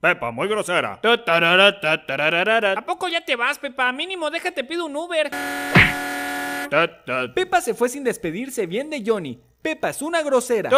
Pepa, muy grosera. ¿A poco ya te vas, Pepa? Mínimo, déjate, pido un Uber. Pepa se fue sin despedirse bien de Johnny. Pepa es una grosera.